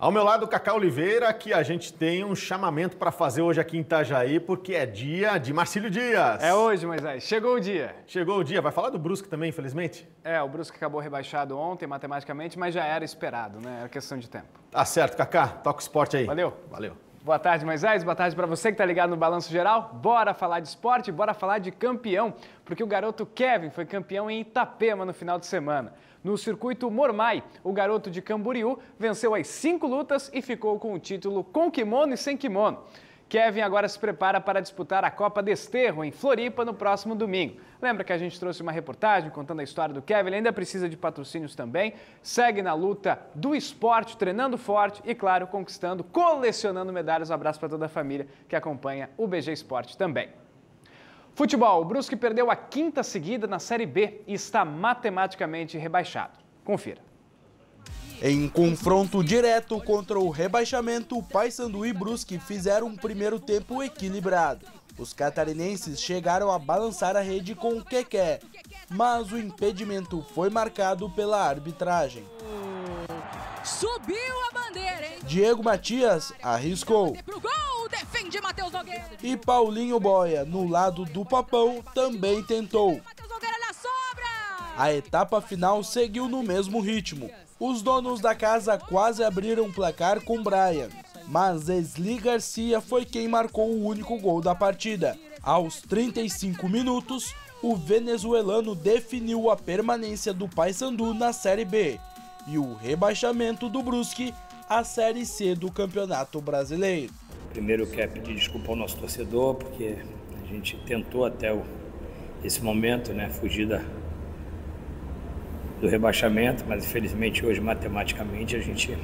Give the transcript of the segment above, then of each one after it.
Ao meu lado, Cacá Oliveira, que a gente tem um chamamento para fazer hoje aqui em Itajaí, porque é dia de Marcílio Dias. É hoje, Moisés. Chegou o dia. Chegou o dia. Vai falar do Brusque também, infelizmente? É, o Brusque acabou rebaixado ontem, matematicamente, mas já era esperado, né? Era questão de tempo. Tá certo, Cacá. Toca o esporte aí. Valeu. Valeu. Boa tarde, Moisés. Boa tarde para você que está ligado no Balanço Geral. Bora falar de esporte, bora falar de campeão, porque o garoto Kevin foi campeão em Itapema no final de semana. No circuito Mormai, o garoto de Camboriú venceu as cinco lutas e ficou com o título com kimono e sem kimono. Kevin agora se prepara para disputar a Copa Desterro em Floripa no próximo domingo. Lembra que a gente trouxe uma reportagem contando a história do Kevin? Ele ainda precisa de patrocínios também. Segue na luta do esporte, treinando forte e, claro, conquistando, colecionando medalhas. Um abraço para toda a família que acompanha o BG Esporte também. Futebol: o Brusque perdeu a quinta seguida na Série B e está matematicamente rebaixado. Confira. Em confronto direto contra o rebaixamento, Paysandu e Brusque fizeram um primeiro tempo equilibrado. Os catarinenses chegaram a balançar a rede com o Keké, mas o impedimento foi marcado pela arbitragem. Subiu a bandeira, hein? Diego Matias arriscou. E Paulinho Boia, no lado do papão, também tentou. A etapa final seguiu no mesmo ritmo. Os donos da casa quase abriram o placar com Brian, mas Esli Garcia foi quem marcou o único gol da partida. Aos 35 minutos, o venezuelano definiu a permanência do Paysandu na Série B e o rebaixamento do Brusque à Série C do Campeonato Brasileiro. Primeiro eu quero pedir desculpa ao nosso torcedor, porque a gente tentou até esse momento né, fugir da, do rebaixamento, mas infelizmente hoje matematicamente a gente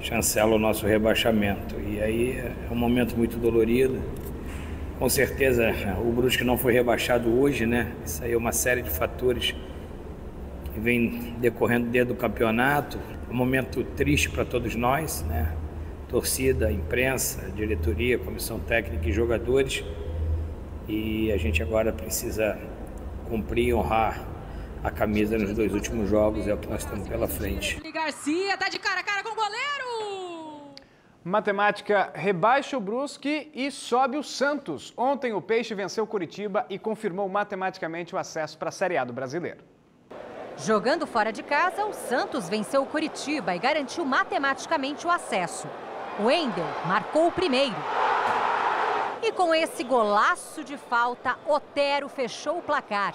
chancela o nosso rebaixamento. E aí é um momento muito dolorido. Com certeza o Brusque não foi rebaixado hoje, né? Isso aí é uma série de fatores que vem decorrendo dentro do campeonato. É um momento triste para todos nós, né? Torcida, imprensa, diretoria, comissão técnica e jogadores. E a gente agora precisa cumprir, honrar a camisa nos dois últimos jogos, é o que nós temos pela frente. Garcia tá de cara a cara com o goleiro! Matemática rebaixa o Brusque e sobe o Santos. Ontem o Peixe venceu Curitiba e confirmou matematicamente o acesso para a Série A do Brasileiro. Jogando fora de casa, o Santos venceu o Curitiba e garantiu matematicamente o acesso. O Endel marcou o primeiro. E com esse golaço de falta, Otero fechou o placar.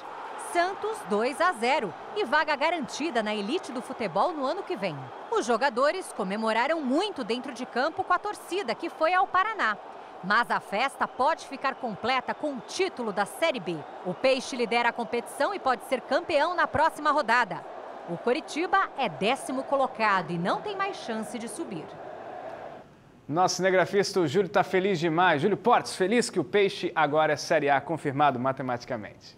Santos 2 a 0 e vaga garantida na elite do futebol no ano que vem. Os jogadores comemoraram muito dentro de campo com a torcida que foi ao Paraná. Mas a festa pode ficar completa com o título da Série B. O Peixe lidera a competição e pode ser campeão na próxima rodada. O Coritiba é décimo colocado e não tem mais chance de subir. Nosso cinegrafista Júlio está feliz demais. Júlio Portes, feliz que o Peixe agora é Série A confirmado matematicamente.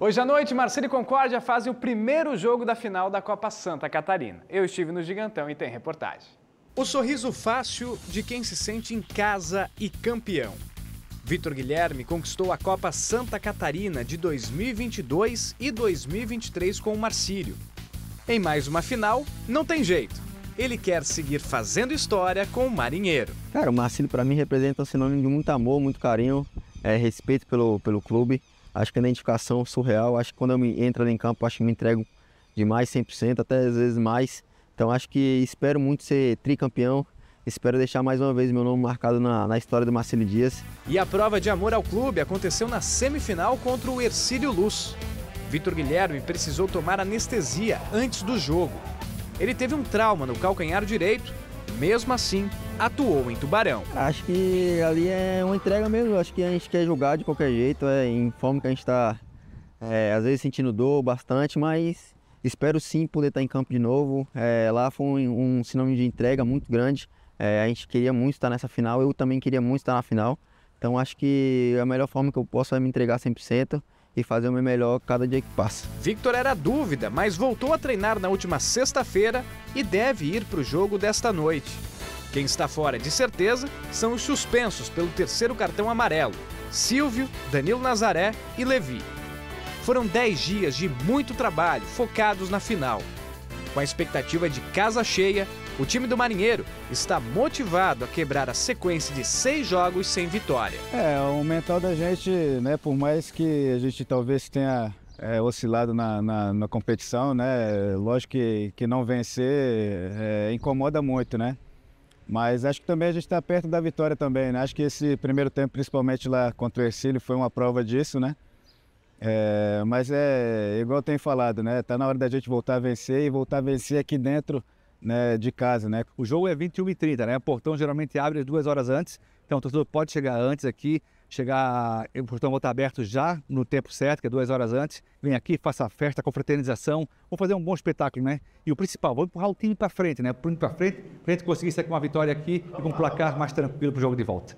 Hoje à noite, Marcelo e Concórdia fazem o primeiro jogo da final da Copa Santa Catarina. Eu estive no Gigantão e tem reportagem. O sorriso fácil de quem se sente em casa e campeão. Vitor Guilherme conquistou a Copa Santa Catarina de 2022 e 2023 com o Marcílio. Em mais uma final, não tem jeito. Ele quer seguir fazendo história com o Marinheiro. Cara, o Marcílio para mim representa um sinônimo de muito amor, muito carinho, é, respeito pelo, pelo clube. Acho que é uma identificação surreal. Acho que quando eu me entro ali em campo, acho que me entrego demais, 100%, até às vezes mais. Então acho que espero muito ser tricampeão. Espero deixar mais uma vez meu nome marcado na, na história do Marcelo Dias. E a prova de amor ao clube aconteceu na semifinal contra o Ercílio Luz. Vitor Guilherme precisou tomar anestesia antes do jogo. Ele teve um trauma no calcanhar direito, mesmo assim, atuou em Tubarão. Acho que ali é uma entrega mesmo, acho que a gente quer jogar de qualquer jeito, é em forma que a gente está é, às vezes sentindo dor bastante, mas espero sim poder estar tá em campo de novo. É, lá foi um, um sinônimo de entrega muito grande, é, a gente queria muito estar nessa final, eu também queria muito estar na final, então acho que é a melhor forma que eu posso é me entregar 100% e fazer o meu melhor cada dia que passa. Victor era dúvida, mas voltou a treinar na última sexta-feira e deve ir para o jogo desta noite. Quem está fora de certeza são os suspensos pelo terceiro cartão amarelo: Silvio, Danilo Nazaré e Levi. Foram 10 dias de muito trabalho focados na final. Com a expectativa de casa cheia, o time do Marinheiro está motivado a quebrar a sequência de seis jogos sem vitória. É, o mental da gente, né, por mais que a gente talvez tenha é, oscilado na, na, na, competição, né, lógico que, que não vencer é, incomoda muito, né? Mas acho que também a gente está perto da vitória também, né? Acho que esse primeiro tempo, principalmente lá contra o Ercílio, foi uma prova disso, né? É, mas é igual eu tenho falado, né? Está na hora da gente voltar a vencer e voltar a vencer aqui dentro né, de casa, né? O jogo é 21h30, né? O portão geralmente abre duas horas antes, então o torcedor pode chegar antes aqui, chegar o portão estar aberto já no tempo certo, que é duas horas antes. Vem aqui, faça a festa, a confraternização, vamos fazer um bom espetáculo, né? E o principal, vamos empurrar o time para frente, né? Para para frente, para a gente conseguir sair com uma vitória aqui e com um placar mais tranquilo para o jogo de volta.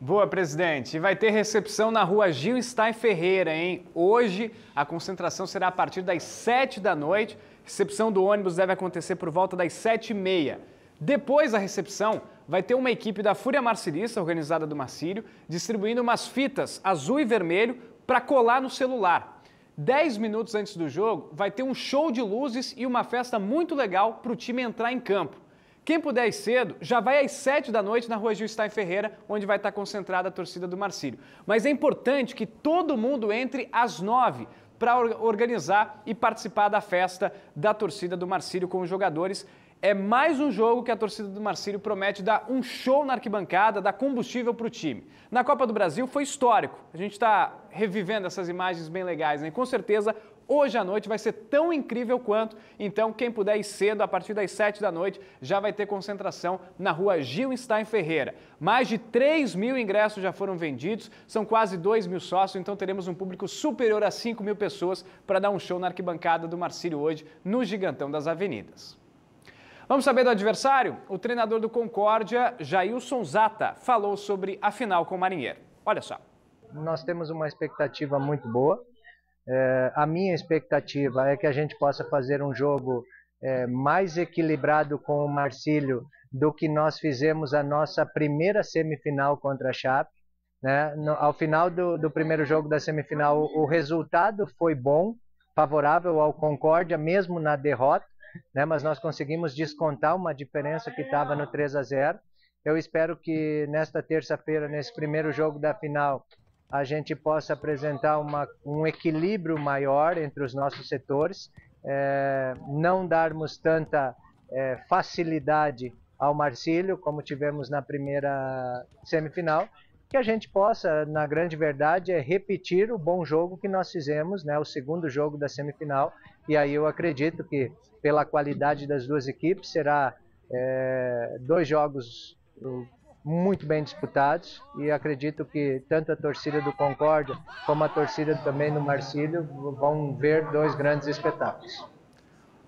Boa, presidente. E vai ter recepção na rua Gil Stein Ferreira, hein? Hoje a concentração será a partir das 7 da noite. Recepção do ônibus deve acontecer por volta das 7 e meia. Depois da recepção, vai ter uma equipe da Fúria Marcilista, organizada do Marcílio, distribuindo umas fitas azul e vermelho para colar no celular. Dez minutos antes do jogo, vai ter um show de luzes e uma festa muito legal para o time entrar em campo. Quem puder ir cedo, já vai às 7 da noite na rua Gil Stein Ferreira, onde vai estar concentrada a torcida do Marcílio. Mas é importante que todo mundo entre às 9 para organizar e participar da festa da torcida do Marcílio com os jogadores é mais um jogo que a torcida do Marcílio promete dar um show na arquibancada, dar combustível para o time. Na Copa do Brasil foi histórico. A gente está revivendo essas imagens bem legais, né? com certeza hoje à noite vai ser tão incrível quanto. Então, quem puder ir cedo, a partir das 7 da noite, já vai ter concentração na rua Gil Stein Ferreira. Mais de 3 mil ingressos já foram vendidos, são quase 2 mil sócios, então teremos um público superior a 5 mil pessoas para dar um show na arquibancada do Marcílio hoje, no Gigantão das Avenidas. Vamos saber do adversário? O treinador do Concórdia, Jailson Zata, falou sobre a final com o Marinheiro. Olha só. Nós temos uma expectativa muito boa. É, a minha expectativa é que a gente possa fazer um jogo é, mais equilibrado com o Marcílio do que nós fizemos a nossa primeira semifinal contra a Chape. Né? No, ao final do, do, primeiro jogo da semifinal, o resultado foi bom, favorável ao Concórdia, mesmo na derrota né? mas nós conseguimos descontar uma diferença que estava no 3 a 0 Eu espero que nesta terça-feira, nesse primeiro jogo da final, a gente possa apresentar uma, um equilíbrio maior entre os nossos setores, é, não darmos tanta é, facilidade ao Marcílio, como tivemos na primeira semifinal, que a gente possa, na grande verdade, é repetir o bom jogo que nós fizemos, né, o segundo jogo da semifinal. E aí eu acredito que, pela qualidade das duas equipes, será é, dois jogos hum, muito bem disputados e acredito que tanto a torcida do Concórdia como a torcida também do Marcílio vão ver dois grandes espetáculos.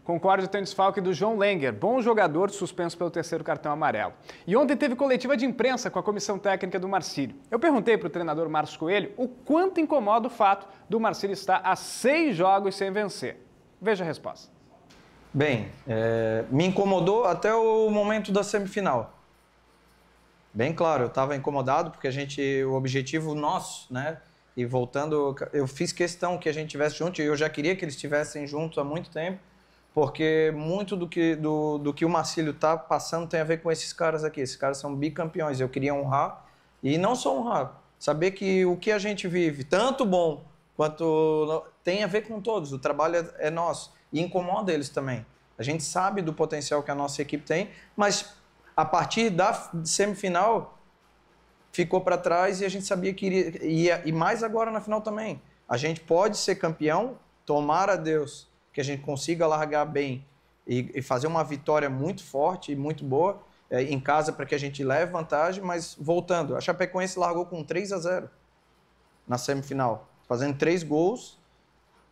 Concórdia tem desfalque do João Lenger, bom jogador suspenso pelo terceiro cartão amarelo. E ontem teve coletiva de imprensa com a comissão técnica do Marcílio. Eu perguntei para o treinador Marcos Coelho o quanto incomoda o fato do Marcílio estar a seis jogos sem vencer. Veja a resposta. Bem, é, me incomodou até o momento da semifinal. Bem claro, eu estava incomodado porque a gente, o objetivo nosso, né? E voltando, eu fiz questão que a gente tivesse junto e eu já queria que eles estivessem juntos há muito tempo porque muito do que, do, do que o Marcílio está passando tem a ver com esses caras aqui. Esses caras são bicampeões. Eu queria honrar, e não só honrar, saber que o que a gente vive, tanto bom quanto. tem a ver com todos. O trabalho é, é nosso e incomoda eles também. A gente sabe do potencial que a nossa equipe tem, mas a partir da semifinal ficou para trás e a gente sabia que iria, e mais agora na final também. A gente pode ser campeão, tomara a Deus, que a gente consiga largar bem e, e fazer uma vitória muito forte e muito boa é, em casa para que a gente leve vantagem, mas voltando, a Chapecoense largou com 3 a 0 na semifinal, fazendo três gols,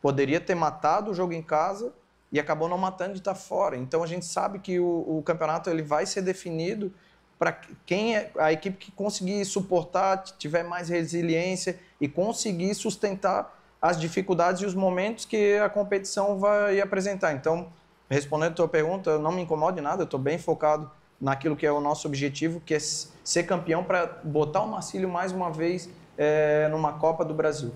poderia ter matado o jogo em casa e acabou não matando de estar tá fora. Então a gente sabe que o, o campeonato ele vai ser definido para quem é a equipe que conseguir suportar, tiver mais resiliência e conseguir sustentar as dificuldades e os momentos que a competição vai apresentar. Então, respondendo a tua pergunta, eu não me incomodo em nada, eu estou bem focado naquilo que é o nosso objetivo, que é ser campeão para botar o Marcílio mais uma vez é, numa Copa do Brasil.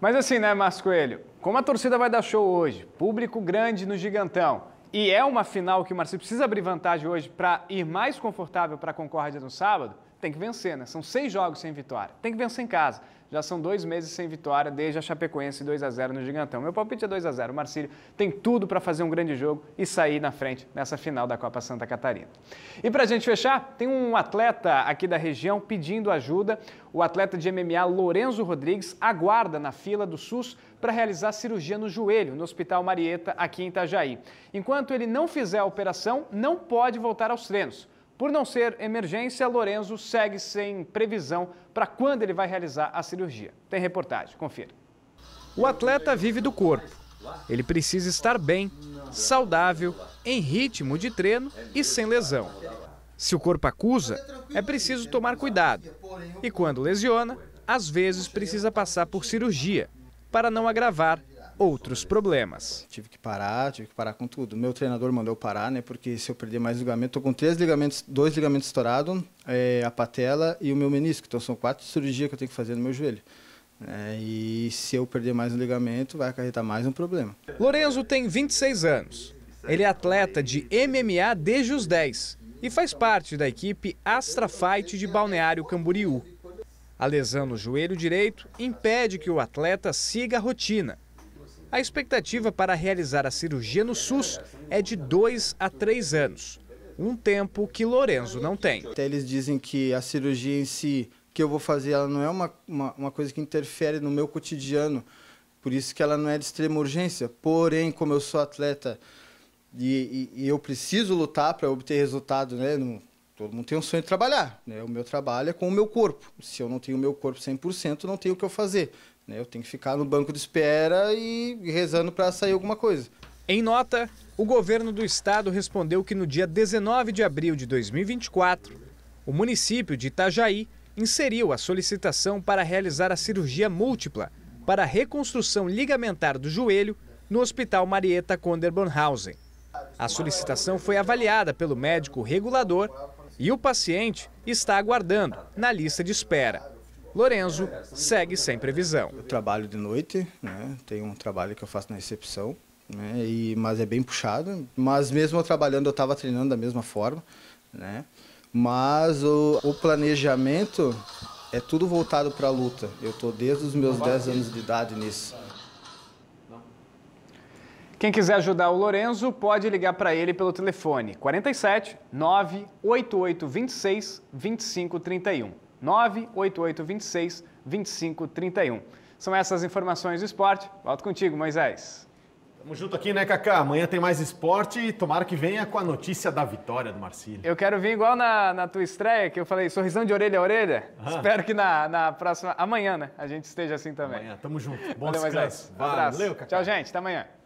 Mas assim, né, Márcio Coelho? Como a torcida vai dar show hoje? Público grande no Gigantão. E é uma final que o Marcílio precisa abrir vantagem hoje para ir mais confortável para a Concórdia no sábado? tem que vencer, né? São seis jogos sem vitória. Tem que vencer em casa. Já são dois meses sem vitória desde a Chapecoense 2 a 0 no Gigantão. Meu palpite é 2 a 0. O Marcílio tem tudo para fazer um grande jogo e sair na frente nessa final da Copa Santa Catarina. E para a gente fechar, tem um atleta aqui da região pedindo ajuda. O atleta de MMA Lorenzo Rodrigues aguarda na fila do SUS para realizar cirurgia no joelho no Hospital Marieta aqui em Itajaí. Enquanto ele não fizer a operação, não pode voltar aos treinos. Por não ser emergência, Lorenzo segue sem previsão para quando ele vai realizar a cirurgia. Tem reportagem, confira. O atleta vive do corpo. Ele precisa estar bem, saudável, em ritmo de treino e sem lesão. Se o corpo acusa, é preciso tomar cuidado. E quando lesiona, às vezes precisa passar por cirurgia para não agravar outros problemas. Tive que parar, tive que parar com tudo. Meu treinador mandou parar, né? Porque se eu perder mais ligamento, tô com três ligamentos, dois ligamentos estourados, é, a patela e o meu menisco. Então são quatro cirurgias que eu tenho que fazer no meu joelho. É, e se eu perder mais um ligamento, vai acarretar mais um problema. Lorenzo tem 26 anos. Ele é atleta de MMA desde os 10 e faz parte da equipe Astra Fight de Balneário Camboriú. A lesão no joelho direito impede que o atleta siga a rotina a expectativa para realizar a cirurgia no SUS é de dois a três anos, um tempo que Lorenzo não tem. Até eles dizem que a cirurgia em si, que eu vou fazer, ela não é uma, uma, uma coisa que interfere no meu cotidiano, por isso que ela não é de extrema urgência. Porém, como eu sou atleta e, e, e eu preciso lutar para obter resultado, né? No, todo mundo tem um sonho de trabalhar, né? O meu trabalho é com o meu corpo. Se eu não tenho o meu corpo 100%, não tenho o que eu fazer. Né? Eu tenho que ficar no banco de espera e rezando para sair alguma coisa. Em nota, o governo do estado respondeu que no dia 19 de abril de 2024, o município de Itajaí inseriu a solicitação para realizar a cirurgia múltipla para a reconstrução ligamentar do joelho no Hospital Marieta Conder A solicitação foi avaliada pelo médico regulador e o paciente está aguardando na lista de espera. Lorenzo segue sem previsão. Eu trabalho de noite, né? tem um trabalho que eu faço na recepção, né? e, mas é bem puxado. Mas mesmo eu trabalhando, eu estava treinando da mesma forma. Né? Mas o, o planejamento é tudo voltado para a luta. Eu estou desde os meus 10 anos de idade nisso. Quem quiser ajudar o Lorenzo pode ligar para ele pelo telefone 47 988 26 25 31. 98826 2531. São essas informações do esporte. Volto contigo, Moisés. Tamo junto aqui, né, Kaká? Amanhã tem mais esporte e tomara que venha com a notícia da vitória do Marcílio. Eu quero vir igual na, na tua estreia, que eu falei sorrisão de orelha a orelha. Espero que na, na próxima, amanhã, né, a gente esteja assim também. Amanhã, tamo junto. Bom Valeu, descanso. Valeu, Kaká. Tchau, gente. Até amanhã.